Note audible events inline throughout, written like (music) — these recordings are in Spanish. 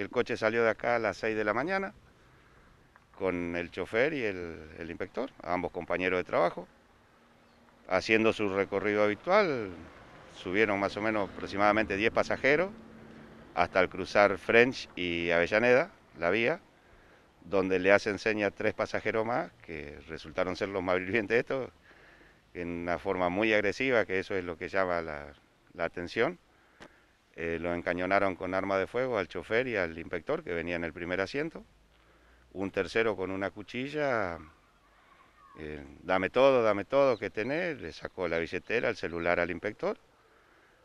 El coche salió de acá a las 6 de la mañana con el chofer y el, inspector, ambos compañeros de trabajo, haciendo su recorrido habitual. Subieron más o menos aproximadamente 10 pasajeros hasta el cruzar French y Avellaneda, la vía, donde le hacen seña a tres pasajeros más, que resultaron ser los más vivientes de estos, en una forma muy agresiva, que eso es lo que llama la atención. Eh, lo encañonaron con arma de fuego al chofer y al inspector que venía en el primer asiento. Un tercero con una cuchilla, eh, dame todo, dame todo que tenés, le sacó la billetera, el celular al inspector.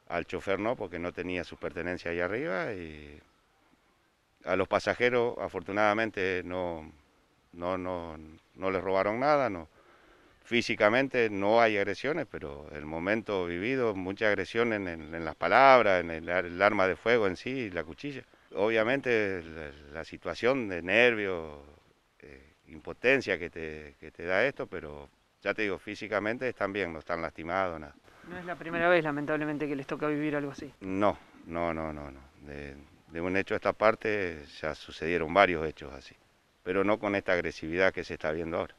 Al chofer no, porque no tenía su pertenencia ahí arriba. Y a los pasajeros, afortunadamente, no, no, no, no les robaron nada, no, físicamente no hay agresiones, pero el momento vivido, mucha agresión en, las palabras, en el, arma de fuego en sí, la cuchilla. Obviamente la, situación de nervio, eh, impotencia que te, da esto, pero ya te digo, físicamente están bien, no están lastimados, nada. No es la primera vez, lamentablemente, que les toca vivir algo así. No, no, no, no. no. De, de un hecho a esta parte ya sucedieron varios hechos así, pero no con esta agresividad que se está viendo ahora.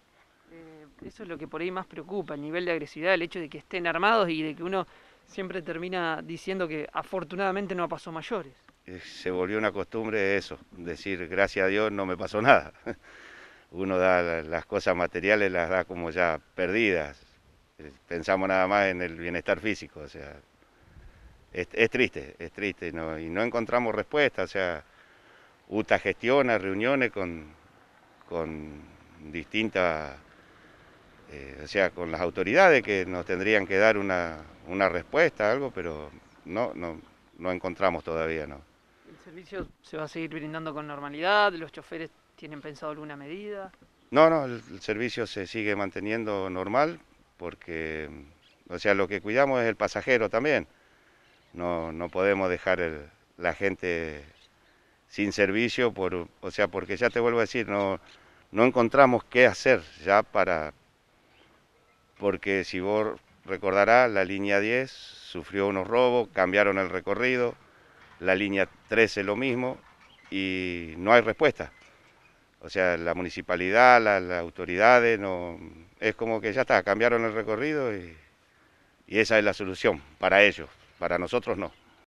Eso es lo que por ahí más preocupa, el nivel de agresividad, el hecho de que estén armados y de que uno siempre termina diciendo que afortunadamente no pasó mayores. Eh, se volvió una costumbre eso, decir gracias a Dios no me pasó nada. (laughs) Uno da las cosas materiales, las da como ya perdidas. Eh, pensamos nada más en el bienestar físico, o sea, es, triste, es triste, y no encontramos respuesta, o sea, UTA gestiona reuniones con, con distintas eh, o sea, con las autoridades que nos tendrían que dar una, una respuesta, algo, pero no, no, encontramos todavía, ¿no? ¿El servicio se va a seguir brindando con normalidad? ¿Los choferes tienen pensado alguna medida? No, no, el, servicio se sigue manteniendo normal porque, mm, o sea, lo que cuidamos es el pasajero también. No, no podemos dejar la gente sin servicio, por, o sea, porque ya te vuelvo a decir, no, no encontramos qué hacer ya para, porque si vos recordarás, la línea 10 sufrió unos robos, cambiaron el recorrido, la línea 13 lo mismo y no hay respuesta. O sea, la municipalidad, las autoridades, no, es como que ya está, cambiaron el recorrido y esa es la solución para ellos, para nosotros no.